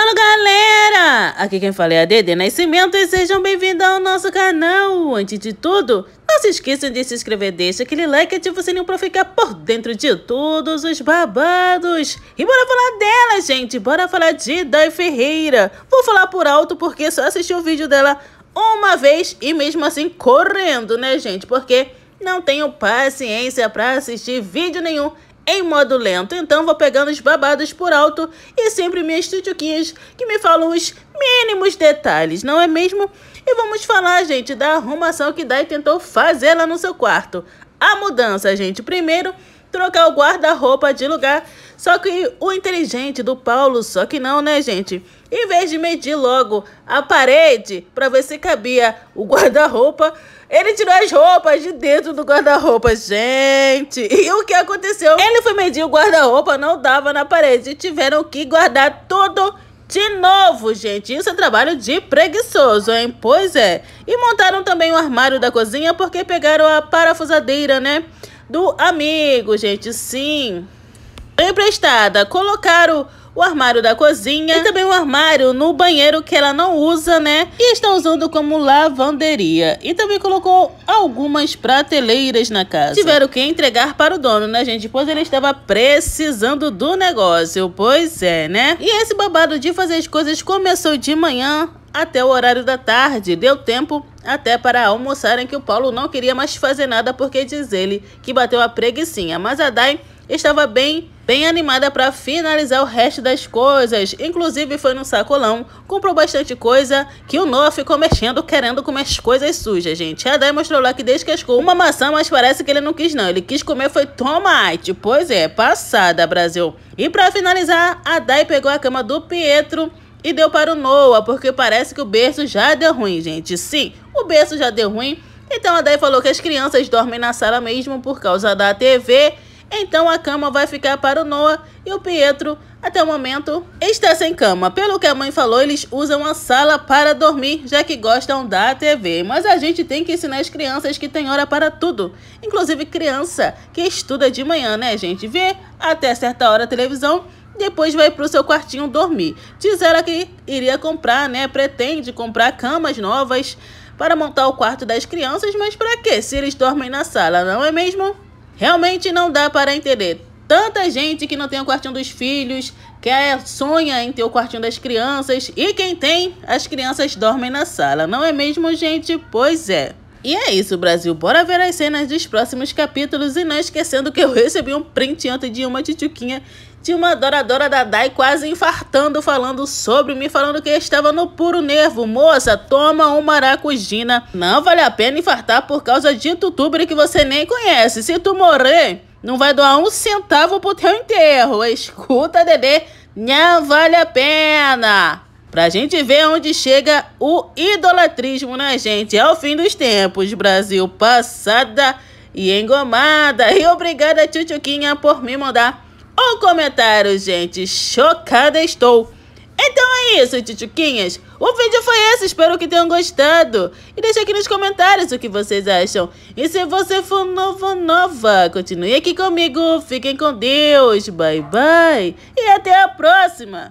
Alô galera, aqui quem fala é a Dede Nascimento e sejam bem-vindos ao nosso canal. Antes de tudo, não se esqueçam de se inscrever, deixa aquele like e ativa o sininho pra ficar por dentro de todos os babados. E bora falar dela, gente, bora falar de Dai Ferreira. Vou falar por alto porque só assisti o vídeo dela uma vez e mesmo assim correndo, né gente, porque não tenho paciência para assistir vídeo nenhum em modo lento. Então vou pegando os babados por alto e sempre minhas tchutchuquinhas que me falam os mínimos detalhes, não é mesmo? E vamos falar, gente, da arrumação que Dai tentou fazer lá no seu quarto. A mudança, gente. Primeiro, trocar o guarda-roupa de lugar. Só que o inteligente do Paulo, só que não, né, gente? Em vez de medir logo a parede para ver se cabia o guarda-roupa, ele tirou as roupas de dentro do guarda-roupa, gente. E o que aconteceu? Ele foi medir o guarda-roupa, não dava na parede. Tiveram que guardar todo de novo, gente, isso é trabalho de preguiçoso, hein? Pois é. E montaram também o armário da cozinha porque pegaram a parafusadeira, né? Do amigo, gente, sim. Emprestada, colocaram o armário da cozinha e também o armário no banheiro que ela não usa, né? E está usando como lavanderia. E também colocou algumas prateleiras na casa. Tiveram que entregar para o dono, né, gente? Pois ele estava precisando do negócio. Pois é, né? E esse babado de fazer as coisas começou de manhã até o horário da tarde. Deu tempo até para almoçarem que o Paulo não queria mais fazer nada porque diz ele que bateu a preguiçinha. Mas a Dai estava bem bem animada para finalizar o resto das coisas. Inclusive foi num sacolão, comprou bastante coisa que o Noah ficou mexendo, querendo comer as coisas sujas, gente. A Dai mostrou lá que descascou uma maçã, mas parece que ele não quis não. Ele quis comer foi tomate. Pois é, passada, Brasil. E para finalizar, a Dai pegou a cama do Pietro e deu para o Noah, porque parece que o berço já deu ruim, gente. Sim, o berço já deu ruim. Então a Dai falou que as crianças dormem na sala mesmo por causa da TV então a cama vai ficar para o Noah e o Pietro, até o momento, está sem cama. Pelo que a mãe falou, eles usam a sala para dormir, já que gostam da TV. Mas a gente tem que ensinar as crianças que tem hora para tudo. Inclusive criança que estuda de manhã, né, gente? Vê até certa hora a televisão depois vai para o seu quartinho dormir. Diz ela que iria comprar, né? Pretende comprar camas novas para montar o quarto das crianças, mas para quê? Se eles dormem na sala, não é mesmo? Realmente não dá para entender. Tanta gente que não tem o quartinho dos filhos, que é, sonha em ter o quartinho das crianças, e quem tem, as crianças dormem na sala. Não é mesmo, gente? Pois é. E é isso, Brasil. Bora ver as cenas dos próximos capítulos e não esquecendo que eu recebi um print ontem de uma tituquinha de uma adoradora da Dai quase infartando falando sobre mim, falando que estava no puro nervo. Moça, toma um maracujina. Não vale a pena infartar por causa de youtuber que você nem conhece. Se tu morrer, não vai doar um centavo pro teu enterro. Escuta, Dedê, não vale a pena. Pra gente ver onde chega o idolatrismo, na gente? É o fim dos tempos, Brasil passada e engomada. E obrigada, Tchutchuquinha, por me mandar o um comentário, gente. Chocada estou. Então é isso, tchutchuquinhas. O vídeo foi esse, espero que tenham gostado. E deixa aqui nos comentários o que vocês acham. E se você for novo nova, continue aqui comigo. Fiquem com Deus. Bye, bye. E até a próxima.